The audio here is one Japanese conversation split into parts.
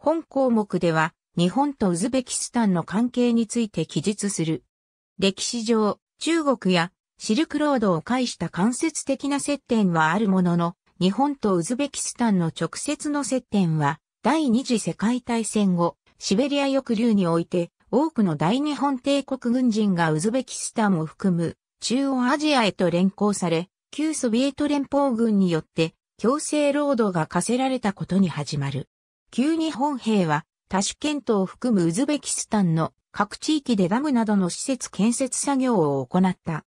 本項目では、日本とウズベキスタンの関係について記述する。歴史上、中国やシルクロードを介した間接的な接点はあるものの、日本とウズベキスタンの直接の接点は、第二次世界大戦後、シベリア抑留において、多くの大日本帝国軍人がウズベキスタンを含む中央アジアへと連行され、旧ソビエト連邦軍によって強制労働が課せられたことに始まる。旧日本兵は多種県とを含むウズベキスタンの各地域でダムなどの施設建設作業を行った。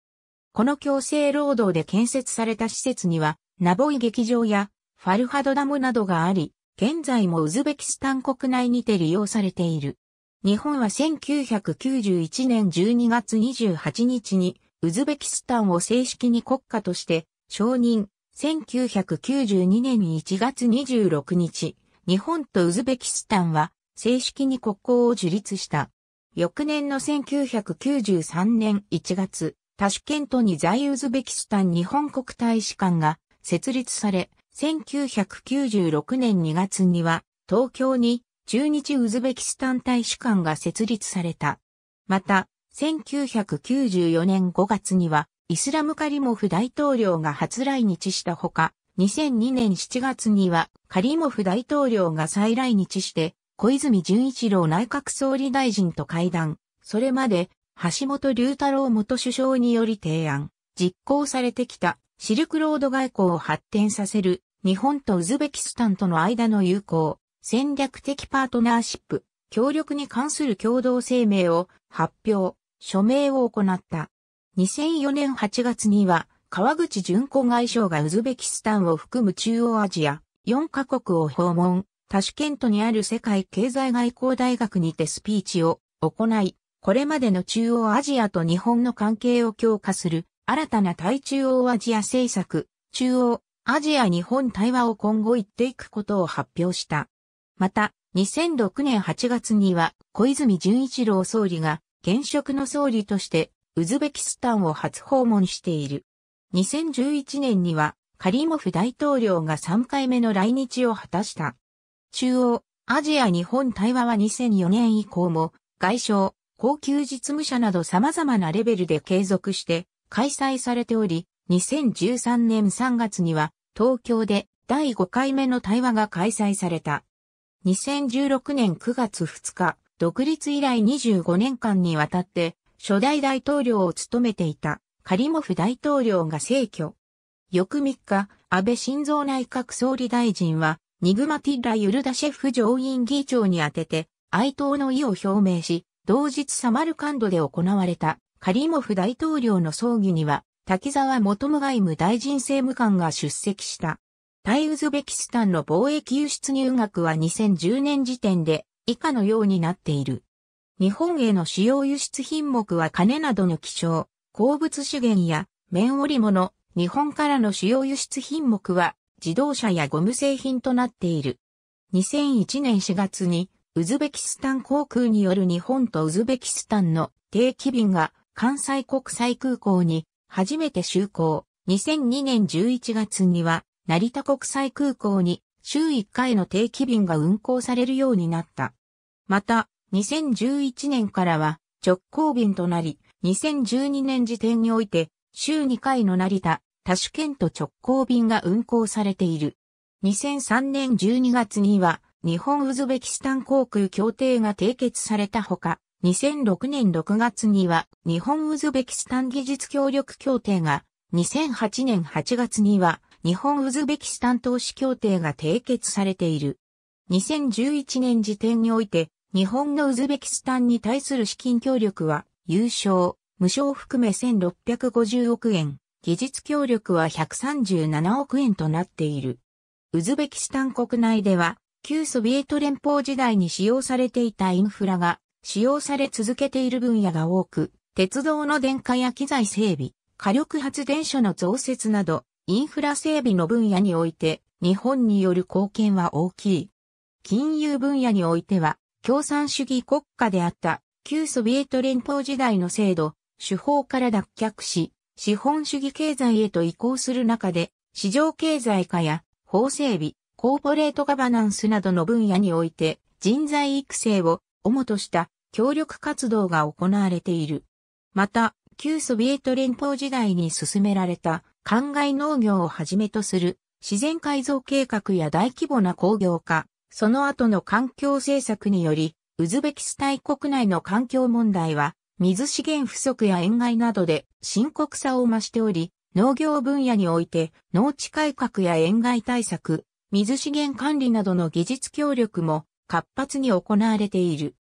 この強制労働で建設された施設には、ナボイ劇場やファルハドダムなどがあり、現在もウズベキスタン国内にて利用されている。日本は1991年12月28日に、ウズベキスタンを正式に国家として承認、1992年1月26日、日本とウズベキスタンは正式に国交を樹立した。翌年の1993年1月、タシュケントに在ウズベキスタン日本国大使館が設立され、1996年2月には東京に駐日ウズベキスタン大使館が設立された。また、1994年5月にはイスラムカリモフ大統領が初来日したほか、2002年7月にはカリモフ大統領が再来日して小泉純一郎内閣総理大臣と会談、それまで橋本龍太郎元首相により提案、実行されてきたシルクロード外交を発展させる日本とウズベキスタンとの間の友好、戦略的パートナーシップ、協力に関する共同声明を発表、署名を行った。2004年8月には川口純子外相がウズベキスタンを含む中央アジア4カ国を訪問、タシケントにある世界経済外交大学にてスピーチを行い、これまでの中央アジアと日本の関係を強化する新たな対中央アジア政策、中央アジア日本対話を今後言っていくことを発表した。また、2006年8月には小泉純一郎総理が現職の総理としてウズベキスタンを初訪問している。2011年にはカリモフ大統領が3回目の来日を果たした。中央、アジア日本対話は2004年以降も外相、高級実務者など様々なレベルで継続して開催されており、2013年3月には東京で第5回目の対話が開催された。2016年9月2日、独立以来25年間にわたって初代大統領を務めていたカリモフ大統領が逝去。翌3日、安倍晋三内閣総理大臣は、ニグマティッラ・ユルダシェフ上院議長に宛てて、哀悼の意を表明し、同日サマルカンドで行われたカリモフ大統領の葬儀には、滝沢元務外務大臣政務官が出席した。対ウズベキスタンの貿易輸出入額は2010年時点で以下のようになっている。日本への主要輸出品目は金などの希少、鉱物資源や綿織物、日本からの主要輸出品目は自動車やゴム製品となっている。2001年4月にウズベキスタン航空による日本とウズベキスタンの定期便が関西国際空港に初めて就航。2002年11月には成田国際空港に週1回の定期便が運航されるようになった。また、2011年からは直行便となり、2012年時点において、週2回の成田、多種県と直行便が運行されている。2003年12月には、日本ウズベキスタン航空協定が締結されたほか、2006年6月には、日本ウズベキスタン技術協力協定が、2008年8月には、日本ウズベキスタン投資協定が締結されている。2011年時点において、日本のウズベキスタンに対する資金協力は、優勝、無償含め1650億円、技術協力は137億円となっている。ウズベキスタン国内では、旧ソビエト連邦時代に使用されていたインフラが使用され続けている分野が多く、鉄道の電化や機材整備、火力発電所の増設など、インフラ整備の分野において、日本による貢献は大きい。金融分野においては、共産主義国家であった旧ソビエト連邦時代の制度、手法から脱却し、資本主義経済へと移行する中で、市場経済化や法整備、コーポレートガバナンスなどの分野において、人材育成を主とした協力活動が行われている。また、旧ソビエト連邦時代に進められた、灌漑農業をはじめとする自然改造計画や大規模な工業化、その後の環境政策により、ウズベキスタン国内の環境問題は、水資源不足や塩害などで深刻さを増しており、農業分野において農地改革や塩害対策、水資源管理などの技術協力も活発に行われている。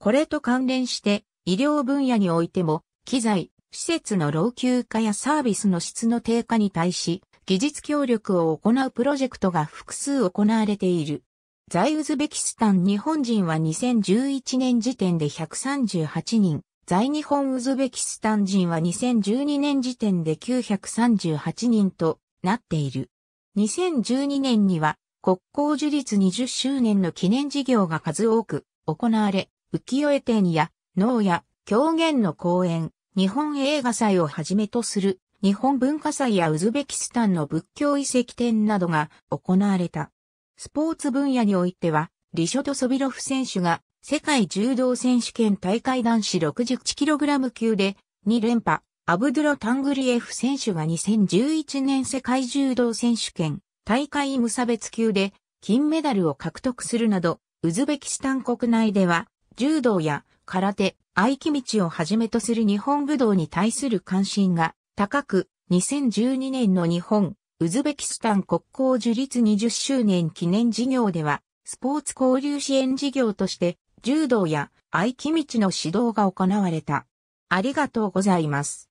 これと関連して医療分野においても機材、施設の老朽化やサービスの質の低下に対し技術協力を行うプロジェクトが複数行われている。在ウズベキスタン日本人は2011年時点で138人、在日本ウズベキスタン人は2012年時点で938人となっている。2012年には国交樹立20周年の記念事業が数多く行われ、浮世絵展や農や狂言の公演、日本映画祭をはじめとする日本文化祭やウズベキスタンの仏教遺跡展などが行われた。スポーツ分野においては、リショト・ソビロフ選手が世界柔道選手権大会男子 61kg 級で2連覇、アブドゥロ・タングリエフ選手が2011年世界柔道選手権大会無差別級で金メダルを獲得するなど、ウズベキスタン国内では柔道や空手、合気道をはじめとする日本武道に対する関心が高く、2012年の日本ウズベキスタン国交樹立20周年記念事業では、スポーツ交流支援事業として、柔道や合気道の指導が行われた。ありがとうございます。